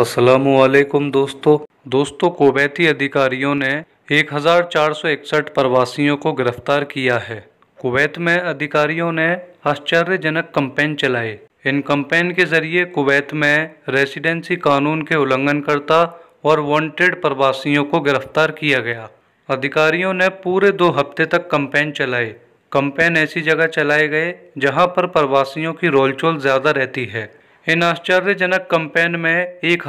वालेकुम दोस्तों दोस्तों कोवैती अधिकारियों ने 1461 प्रवासियों को गिरफ्तार किया है कुवैत में अधिकारियों ने आश्चर्यजनक कंपेन चलाए इन कंपेन के जरिए कुवैत में रेसिडेंसी कानून के उल्लंघनकर्ता और वांटेड प्रवासियों को गिरफ्तार किया गया अधिकारियों ने पूरे दो हफ्ते तक कंपेन चलाए कंपेन ऐसी जगह चलाए गए जहां पर प्रवासियों की रोलचोल ज़्यादा रहती है इन आश्चर्यजनक कंपेन में एक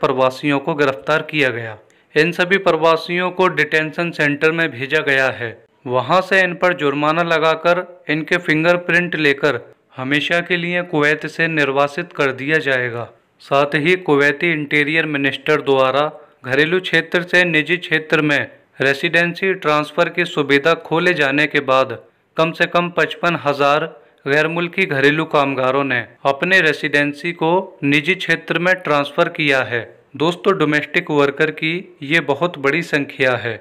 प्रवासियों को गिरफ्तार किया गया इन सभी प्रवासियों को डिटेंशन सेंटर में भेजा गया है वहां से इन पर जुर्माना लगाकर इनके फिंगरप्रिंट लेकर हमेशा के लिए कुवैत से निर्वासित कर दिया जाएगा साथ ही कुवैती इंटीरियर मिनिस्टर द्वारा घरेलू क्षेत्र से निजी क्षेत्र में रेसिडेंसी ट्रांसफ़र की सुविधा खोले जाने के बाद कम से कम पचपन हज़ार गैर मुल्की घरेलू कामगारों ने अपने रेसिडेंसी को निजी क्षेत्र में ट्रांसफ़र किया है दोस्तों डोमेस्टिक वर्कर की ये बहुत बड़ी संख्या है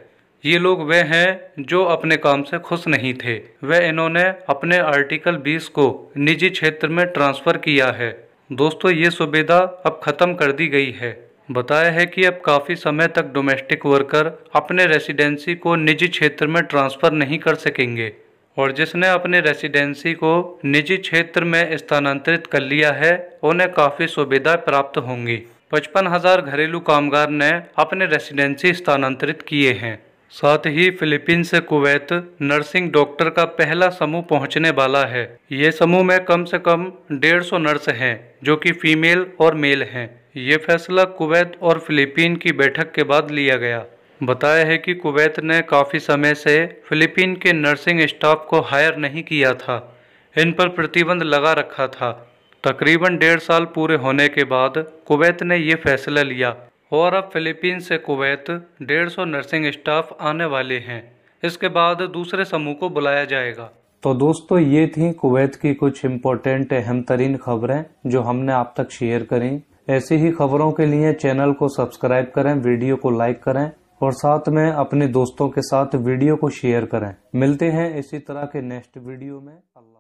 ये लोग वे हैं जो अपने काम से खुश नहीं थे वे इन्होंने अपने आर्टिकल 20 को निजी क्षेत्र में ट्रांसफ़र किया है दोस्तों ये सुविधा अब ख़त्म कर दी गई है बताया है कि अब काफ़ी समय तक डोमेस्टिक वर्कर अपने रेसिडेंसी को निजी क्षेत्र में ट्रांसफ़र नहीं कर सकेंगे और जिसने अपने रेसिडेंसी को निजी क्षेत्र में स्थानांतरित कर लिया है उन्हें काफ़ी सुविधा प्राप्त होंगी पचपन हज़ार घरेलू कामगार ने अपने रेसिडेंसी स्थानांतरित किए हैं साथ ही फिलीपींस से कुवैत नर्सिंग डॉक्टर का पहला समूह पहुंचने वाला है ये समूह में कम से कम डेढ़ सौ नर्स हैं जो कि फीमेल और मेल हैं ये फैसला कुवैत और फिलीपीन की बैठक के बाद लिया गया बताया है कि कुवैत ने काफ़ी समय से फिलीपीन के नर्सिंग स्टाफ को हायर नहीं किया था इन पर प्रतिबंध लगा रखा था तकरीबन डेढ़ साल पूरे होने के बाद कुवैत ने ये फैसला लिया और अब फिलीपीन से कुवैत डेढ़ सौ नर्सिंग स्टाफ आने वाले हैं इसके बाद दूसरे समूह को बुलाया जाएगा तो दोस्तों ये थी कुवैत की कुछ इम्पोर्टेंट अहम तरीन खबरें जो हमने आप तक शेयर करी ऐसी ही खबरों के लिए चैनल को सब्सक्राइब करें वीडियो को लाइक करें और साथ में अपने दोस्तों के साथ वीडियो को शेयर करें मिलते हैं इसी तरह के नेक्स्ट वीडियो में अल्लाह